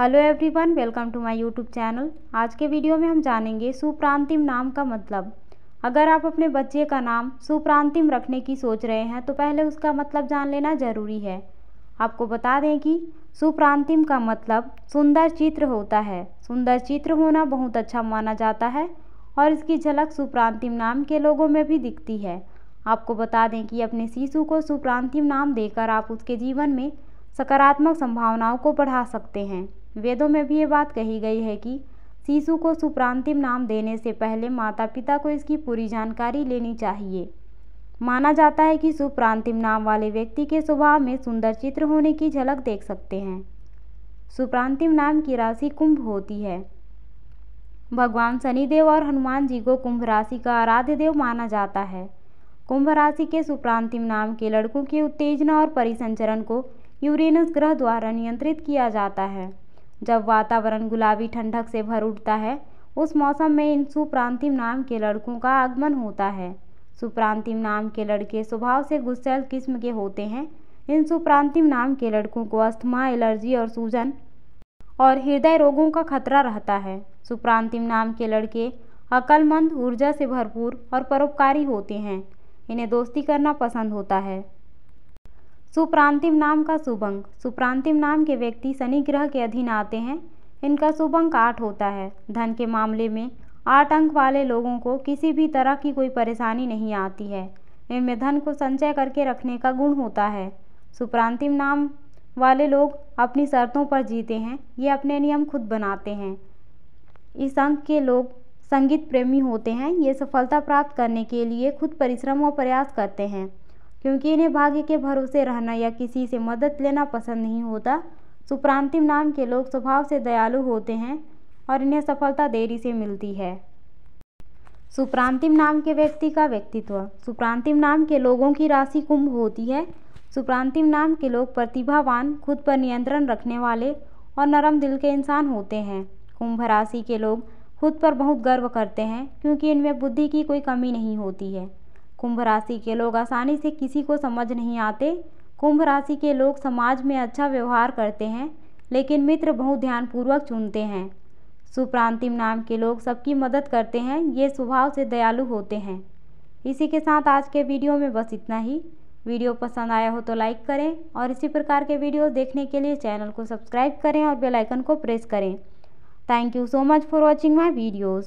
hello everyone welcome to my YouTube channel आज के video में हम जानेंगे सुप्रांतिम नाम का मतलब अगर आप अपने बच्चे का नाम सुप्रांतिम रखने की सोच रहे हैं तो पहले उसका मतलब जान लेना ज़रूरी है आपको बता दें कि सुप्रांतिम का मतलब सुंदर चित्र होता है सुंदर चित्र होना बहुत अच्छा माना जाता है और इसकी झलक सुप्रांतिम नाम के लोगों में भी दिखती है आपको बता दें कि अपने शिशु को सुप्रांतिम नाम देकर आप उसके जीवन में सकारात्मक संभावनाओं को बढ़ा सकते हैं वेदों में भी ये बात कही गई है कि शिशु को सुप्रांतिम नाम देने से पहले माता पिता को इसकी पूरी जानकारी लेनी चाहिए माना जाता है कि सुप्रांतिम नाम वाले व्यक्ति के स्वभाव में सुंदर चित्र होने की झलक देख सकते हैं सुप्रांतिम नाम की राशि कुंभ होती है भगवान शनिदेव और हनुमान जी को कुंभ राशि का आराध्य देव माना जाता है कुंभ राशि के सुप्रांतिम नाम के लड़कों की उत्तेजना और परिसंचरण को यूरेनस ग्रह द्वारा नियंत्रित किया जाता है जब वातावरण गुलाबी ठंडक से भर उठता है उस मौसम में इन सुप्रांतिम नाम के लड़कों का आगमन होता है सुप्रांतिम नाम के लड़के स्वभाव से गुस्सेल किस्म के होते हैं इन सुप्रांतिम नाम के लड़कों को अस्थमा एलर्जी और सूजन और हृदय रोगों का खतरा रहता है सुप्रांतिम नाम के लड़के अक्लमंद ऊर्जा से भरपूर और परोपकारी होते हैं इन्हें दोस्ती करना पसंद होता है सुप्रांतिम नाम का सुभंग सुप्रांतिम नाम के व्यक्ति शनि ग्रह के अधीन आते हैं इनका सुभंग आठ होता है धन के मामले में आठ अंक वाले लोगों को किसी भी तरह की कोई परेशानी नहीं आती है इनमें धन को संचय करके रखने का गुण होता है सुप्रांतिम नाम वाले लोग अपनी शर्तों पर जीते हैं ये अपने नियम खुद बनाते हैं इस अंक के लोग संगीत प्रेमी होते हैं ये सफलता प्राप्त करने के लिए खुद परिश्रम और प्रयास करते हैं क्योंकि इन्हें भाग्य के भरोसे रहना या किसी से मदद लेना पसंद नहीं होता सुप्रांतिम नाम के लोग स्वभाव से दयालु होते हैं और इन्हें सफलता देरी से मिलती है सुप्रांतिम नाम के व्यक्ति का व्यक्तित्व सुप्रांतिम नाम के लोगों की राशि कुंभ होती है सुप्रांतिम नाम के लोग प्रतिभावान खुद पर नियंत्रण रखने वाले और नरम दिल के इंसान होते हैं कुंभ राशि के लोग खुद पर बहुत गर्व करते हैं क्योंकि इनमें बुद्धि की कोई कमी नहीं होती है कुंभ राशि के लोग आसानी से किसी को समझ नहीं आते कुंभ राशि के लोग समाज में अच्छा व्यवहार करते हैं लेकिन मित्र बहुत ध्यानपूर्वक चुनते हैं सुप्रांतिम नाम के लोग सबकी मदद करते हैं ये स्वभाव से दयालु होते हैं इसी के साथ आज के वीडियो में बस इतना ही वीडियो पसंद आया हो तो लाइक करें और इसी प्रकार के वीडियो देखने के लिए चैनल को सब्सक्राइब करें और बेल आइकन को प्रेस करें thank you so much for watching my videos